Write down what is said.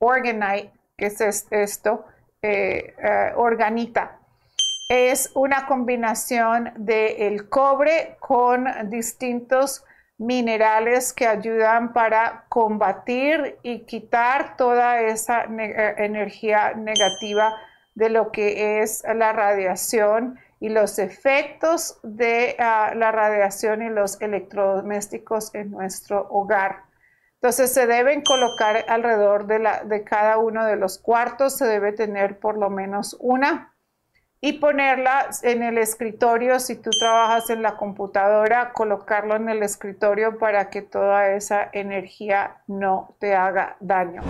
Organite, que es esto, eh, eh, organita. Es una combinación del cobre con distintos minerales que ayudan para combatir y quitar toda esa eh, energía negativa de lo que es la radiación y los efectos de ah, la radiación y los electrodomésticos en nuestro hogar. Entonces se deben colocar alrededor de, cada uno de los cuartos, se debe tener por lo menos una y ponerla en el escritorio, si tú trabajas en la computadora, colocarlo en el escritorio para que toda esa energía no te haga daño.